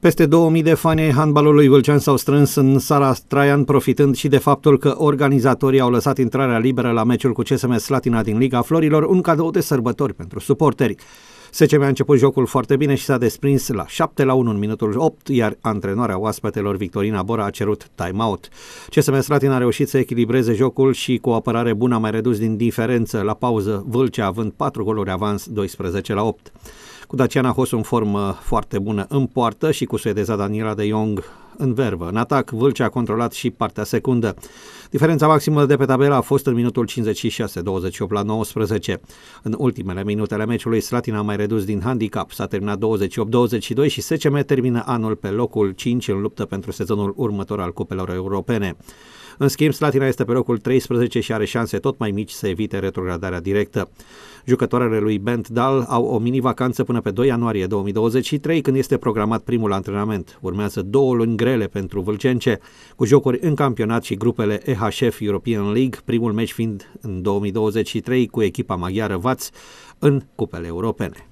Peste 2000 de fani ai handbalului vâlcean s-au strâns în sala Traian, profitând și de faptul că organizatorii au lăsat intrarea liberă la meciul cu CSM Slatina din Liga Florilor, un cadou de sărbători pentru suporteri. SCM a început jocul foarte bine și s-a desprins la 7 la 1 în minutul 8, iar antrenoarea oaspetelor Victorina Bora a cerut timeout. CSM Slatina a reușit să echilibreze jocul și cu o apărare bună a mai redus din diferență la pauză Vâlcea având 4 goluri avans 12 la 8 cu Daciana Hos în formă foarte bună în poartă și cu suedeza Daniela de Jong în vervă. În atac, Vâlcea a controlat și partea secundă. Diferența maximă de pe tabelă a fost în minutul 56, 28 la 19. În ultimele minute ale meciului, Slatina a mai redus din handicap. S-a terminat 28-22 și SCM termină anul pe locul 5 în luptă pentru sezonul următor al cupelor europene. În schimb, Slatina este pe locul 13 și are șanse tot mai mici să evite retrogradarea directă. Jucătoarele lui Bent Dal au o mini-vacanță până pe 2 ianuarie 2023, când este programat primul antrenament. Urmează două luni grele pentru vâlcence, cu jocuri în campionat și grupele EHF European League, primul meci fiind în 2023 cu echipa maghiară Vaț în cupele europene.